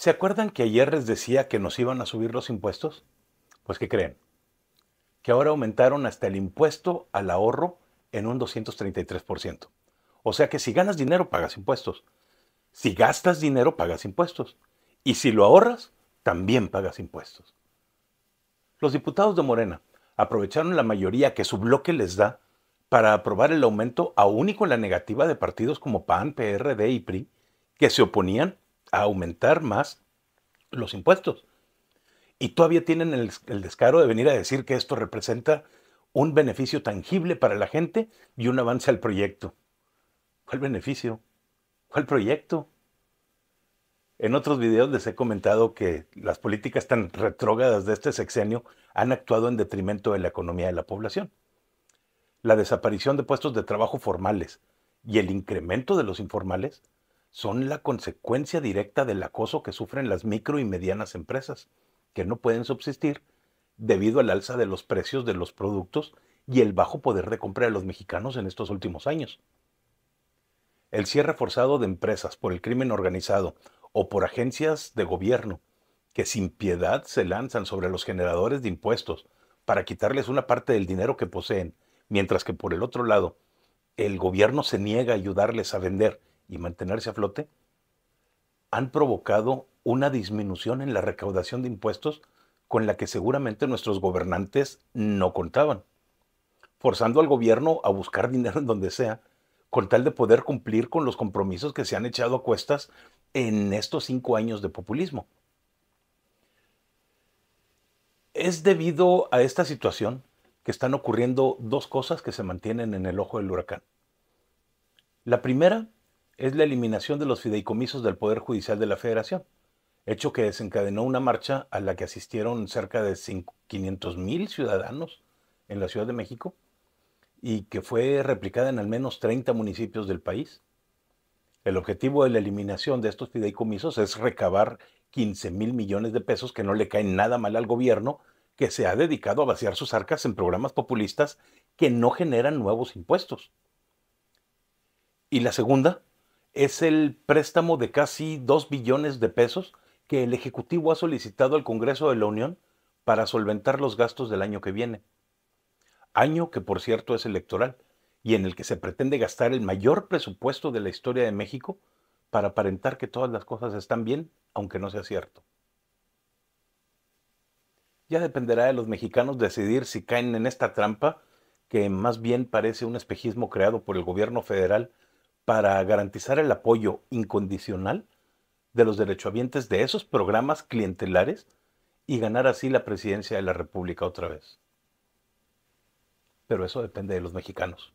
¿Se acuerdan que ayer les decía que nos iban a subir los impuestos? Pues ¿qué creen? Que ahora aumentaron hasta el impuesto al ahorro en un 233%. O sea que si ganas dinero, pagas impuestos. Si gastas dinero, pagas impuestos. Y si lo ahorras, también pagas impuestos. Los diputados de Morena aprovecharon la mayoría que su bloque les da para aprobar el aumento aún y con la negativa de partidos como PAN, PRD y PRI, que se oponían a aumentar más los impuestos. Y todavía tienen el, descaro de venir a decir que esto representa un beneficio tangible para la gente y un avance al proyecto. ¿Cuál beneficio? ¿Cuál proyecto? En otros videos les he comentado que las políticas tan retrógradas de este sexenio han actuado en detrimento de la economía de la población. La desaparición de puestos de trabajo formales y el incremento de los informales son la consecuencia directa del acoso que sufren las micro y medianas empresas, que no pueden subsistir debido al alza de los precios de los productos y el bajo poder de compra de los mexicanos en estos últimos años. El cierre forzado de empresas por el crimen organizado o por agencias de gobierno que sin piedad se lanzan sobre los generadores de impuestos para quitarles una parte del dinero que poseen, mientras que por el otro lado, el gobierno se niega a ayudarles a vender y mantenerse a flote, han provocado una disminución en la recaudación de impuestos con la que seguramente nuestros gobernantes no contaban, forzando al gobierno a buscar dinero en donde sea, con tal de poder cumplir con los compromisos que se han echado a cuestas en estos cinco años de populismo. Es debido a esta situación que están ocurriendo dos cosas que se mantienen en el ojo del huracán. La primera es la eliminación de los fideicomisos del Poder Judicial de la Federación, hecho que desencadenó una marcha a la que asistieron cerca de 500 mil ciudadanos en la Ciudad de México y que fue replicada en al menos 30 municipios del país. El objetivo de la eliminación de estos fideicomisos es recabar 15 mil millones de pesos que no le caen nada mal al gobierno, que se ha dedicado a vaciar sus arcas en programas populistas que no generan nuevos impuestos. Y la segunda, es el préstamo de casi 2 billones de pesos que el Ejecutivo ha solicitado al Congreso de la Unión para solventar los gastos del año que viene. Año que, por cierto, es electoral y en el que se pretende gastar el mayor presupuesto de la historia de México para aparentar que todas las cosas están bien, aunque no sea cierto. Ya dependerá de los mexicanos decidir si caen en esta trampa, que más bien parece un espejismo creado por el gobierno federal para garantizar el apoyo incondicional de los derechohabientes de esos programas clientelares y ganar así la presidencia de la República otra vez. Pero eso depende de los mexicanos.